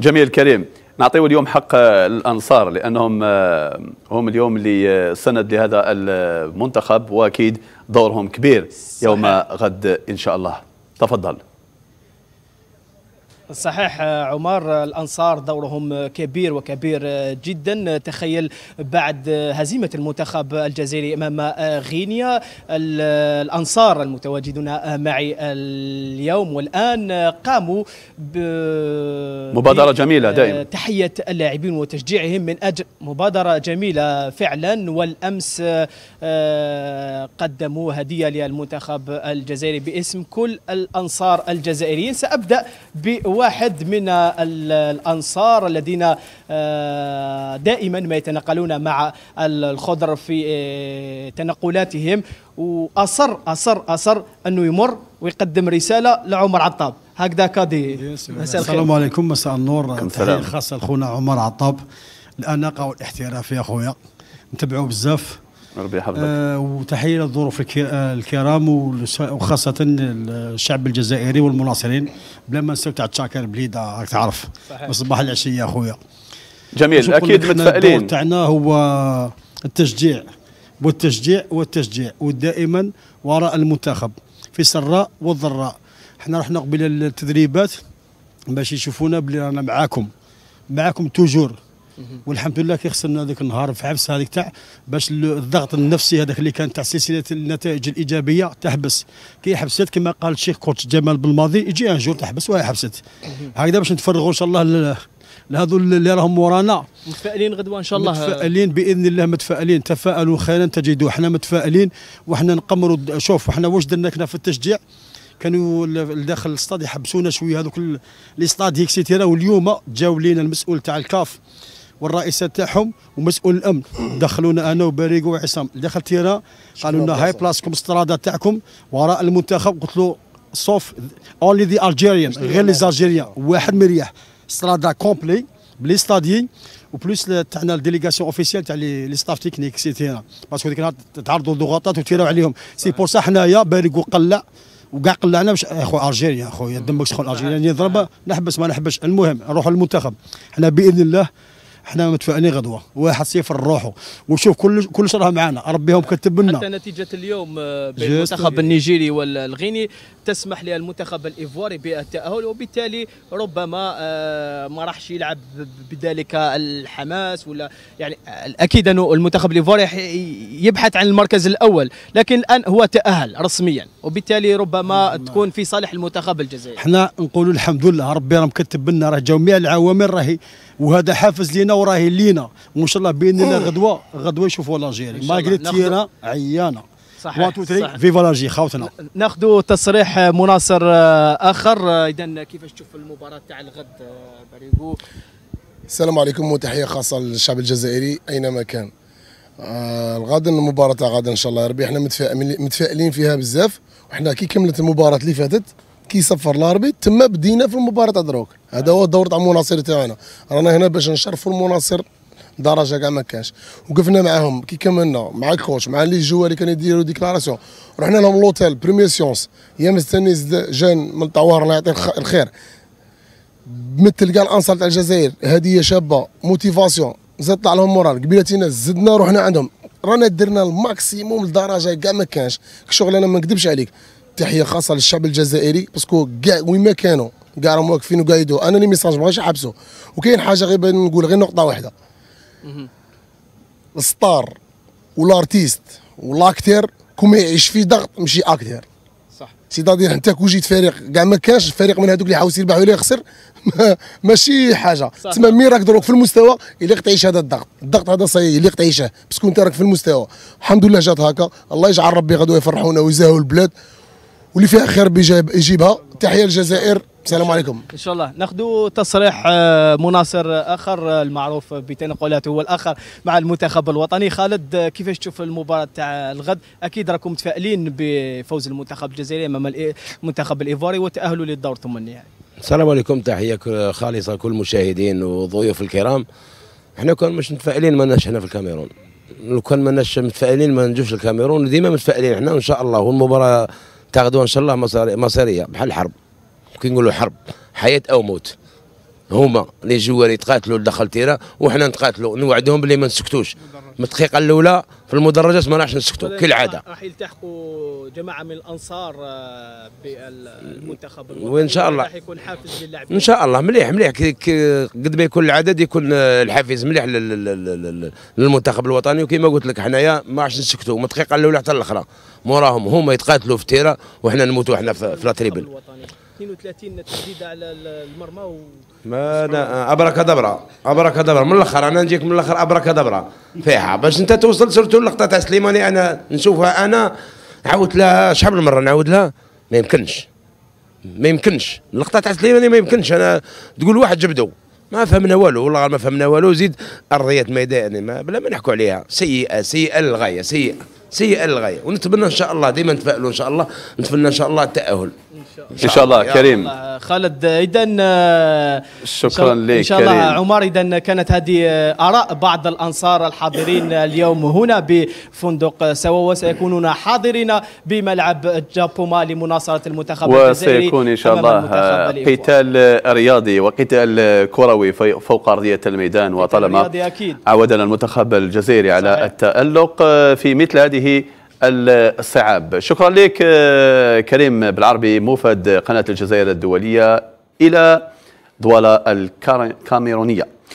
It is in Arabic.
جميل الكريم نعطيه اليوم حق الانصار لانهم آه، هم اليوم اللي آه، سند لهذا المنتخب واكيد دورهم كبير يوم غد ان شاء الله تفضل صحيح آه، عمر آه، الأنصار دورهم آه، كبير وكبير جدا تخيل بعد هزيمة المنتخب الجزائري أمام غينيا الأنصار المتواجدون معي اليوم والآن قاموا ب مبادرة جميلة دائما تحية اللاعبين وتشجيعهم من أجل مبادرة جميلة فعلا والأمس قدموا هدية للمنتخب الجزائري باسم كل الأنصار الجزائريين سأبدأ ب واحد من الأنصار الذين آه، دائما ما يتنقلون مع الخضر في آه، تنقلاتهم وأصر أصر أصر أنه يمر ويقدم رسالة لعمر عطاب هكذا كادي السلام عليكم مساء النور خاصة لخونا عمر عطاب الأناقة والاحتراف يا خويا نتبعوا بزاف ربي يحفظك آه وتحيه للظروف آه، الكرام وخاصه الشعب الجزائري والمناصرين بلا ما نسوي تاع تشاكر بليده راك تعرف صباح العشيه اخويا جميل اكيد متفائلين تاعنا هو التشجيع والتشجيع والتشجيع ودائما وراء المنتخب في السراء والضراء حنا رحنا قبل التدريبات باش يشوفونا بلي رانا معاكم معاكم توجور والحمد لله خسرنا ذاك النهار في عبس هذيك تاع باش الضغط النفسي هذاك اللي كان تاع سلسله النتائج الايجابيه تحبس كي حبست كما قال الشيخ كوتش جمال بالماضي يجي ان جور تحبس وهي حبست هكذا باش نتفرغوا ان شاء الله لهذو اللي راهم ورانا متفائلين غدوه ان شاء الله متفائلين باذن الله متفائلين تفائلوا خيرا تجدوا احنا متفائلين وحنا نقمروا شوف احنا واش درنا كنا في التشجيع كانوا داخل الاستاد يحبسونا شويه هذوك الاستاد هيك سيتيرا واليوم جاو لينا المسؤول تاع الكاف والرئيسه تاعهم ومسؤول الامن دخلونا انا وبريق وعصام دخل هنا قالوا لنا هاي بلاصكم استراده تاعكم وراء المنتخب قلت له سوف اونلي ذا الجيريان غير لي الجيريان واحد مريح استراده كومبلي بلي ستادي وبلوس تاعنا الديليغاسيون اوفيسيال تاع لي ستاف تكنيك سيتيرا باسكو ديك النهار تعرضوا لضغوطات وتيراو عليهم سي بور آه. سا حنايا بارك قلع وكاع قلعنا باش اخو الجيريا اخويا دمك شكون الجيريا يضرب نحبس ما نحبش المهم نروحوا للمنتخب حنا باذن الله حنا متفائلين غدوه واحد صفر روحه وشوف كل كل راه معنا ربيهم كتب لنا حتى نتيجه اليوم آه، بين المنتخب النيجيري والغيني تسمح للمنتخب الايفواري بالتاهل وبالتالي ربما آه، ما راحش يلعب بذلك الحماس ولا يعني آه، اكيد انه المنتخب الايفواري يبحث عن المركز الاول لكن الان هو تاهل رسميا وبالتالي ربما نعم. تكون في صالح المنتخب الجزائري حنا نقولوا الحمد لله ربي راه مكتب لنا راه جميع العوامل راهي وهذا حافز لينا علينا وراهي لينا وان شاء الله باذن الله غدوه غدوه يشوفوا لاجيري مالغري تيرا عيانه صحيح وان تو ثري فيفا لاجي خاوتنا ناخذ تصريح مناصر آه، اخر اذا كيفاش تشوف المباراه تاع الغد آه، باريغو السلام عليكم وتحيه خاصه للشعب الجزائري اينما كان آه الغد المباراه تاع غدا ان شاء الله يا ربي احنا متفائلين فيها بزاف وحنا كي كملت المباراه اللي فاتت كيسفر لاربيت تما بدينا في المباراه تاع دروك هذا هو الدور تاع المناصر تاعنا رانا هنا باش نشرفوا المناصر درجه كاع ما كانش وقفنا معاهم كي كملنا مع الكوتش مع لي جوا اللي كانوا يديروا ديكلاراسيون رحنا لهم لوتيل بريمير سيونس يا مستني جان من طوار الله يعطيه الخير مثل كاع الانصار تاع الجزائر هديه شابه موتيفاسيون زاد طلع لهم مورال قبيلتنا زدنا رحنا عندهم رانا درنا الماكسيموم لدرجه كاع ما كانش شغل انا ما نكذبش عليك تحيه خاصه للشعب الجزائري باسكو كاع وين ما كانوا كاع راهم واقفين وقايدوا انا لي ميساج ما نحبسوا وكاين حاجه غير نقول غير نقطه واحده الستار والارتيست والاكتير كون ما يعيش في ضغط ماشي اكتير صح سي دادي انت كون جيت فريق كاع ما كانش فريق من هذوك اللي حاوس يربح ولا يخسر ماشي حاجه تسمى مي راك دروك في المستوى اللي تعيش هذا الضغط الضغط هذا صاي اللي تعيشه باسكو انت راك في المستوى الحمد لله جات هكا الله يجعل ربي غدو يفرحونا ويزاهوا البلاد واللي فيها خير بيجيب يجيبها تحيه للجزائر السلام عليكم ان شاء الله ناخذ تصريح آه، مناصر اخر آه، المعروف بتنقلاته هو الاخر مع المنتخب الوطني خالد آه، كيفاش تشوف المباراه تاع الغد اكيد راكم متفائلين بفوز المنتخب الجزائري امام المنتخب الايفواري وتاهله للدور ثم النهائي السلام عليكم تحيه خالصه لكل المشاهدين والضيوف الكرام احنا كان مش متفائلين ماناش هنا في الكاميرون لو كان ماناش متفائلين ما نجوش الكاميرون ديما متفائلين احنا ان شاء الله والمباراه تاخذوا ان شاء الله مصاري بحال الحرب كي نقولوا حرب حياه او موت هما لي جوار يتقاتلوا لدخل تيرا وحنا نتقاتلوا نوعدهم باللي ما نسكتوش من الدقيقه الاولى في المدرجات ما راحش نسكتوا كالعاده راح يلتحقوا جماعه من الانصار آه، بالمنتخب وان شاء الله راح يكون حافز للاعبين ان شاء الله مليح مليح قد ما يكون العدد يكون آه، الحافز مليح للمنتخب الوطني وكما قلت لك حنايا ما راحش نسكتوا من الدقيقه الاولى حتى الاخرى موراهم هما يتقاتلوا في تيرا وحنا نموتوا حنا في لا تريبل 32 تسديده على المرمى و... ما انا ابرك دبرة من الاخر انا نجيك من الاخر ابرك دبرة فيها باش انت توصل سيرتو اللقطه تاع سليماني انا نشوفها انا عاودت لها شحال من مره نعاود لها ما يمكنش ما يمكنش اللقطه تاع سليماني ما يمكنش انا تقول واحد جبدو ما فهمنا والو والله ما فهمنا والو زيد ارضيه ميدان يعني ما بلا ما نحكوا عليها سيئه سيئه للغايه سيئه سيئه للغايه ونتمنى ان شاء الله ديما نتفائلوا ان شاء الله نتمنى ان شاء الله التاهل ان شاء الله كريم الله. خالد اذا آه، شكرا لك ان شاء الله كريم. عمر اذا كانت هذه آه، اراء بعض الانصار الحاضرين آه، اليوم هنا بفندق سوا وسيكونون حاضرين بملعب جابوما لمناصره المنتخب الجزائري وسيكون ان شاء الله قتال رياضي وقتال كروي فوق ارضيه الميدان وطالما عودنا المنتخب الجزائري على التالق في مثل هذه الصعاب شكرا لك آه، كريم بالعربي موفد قناة الجزائر الدولية إلى دولة الكاميرونية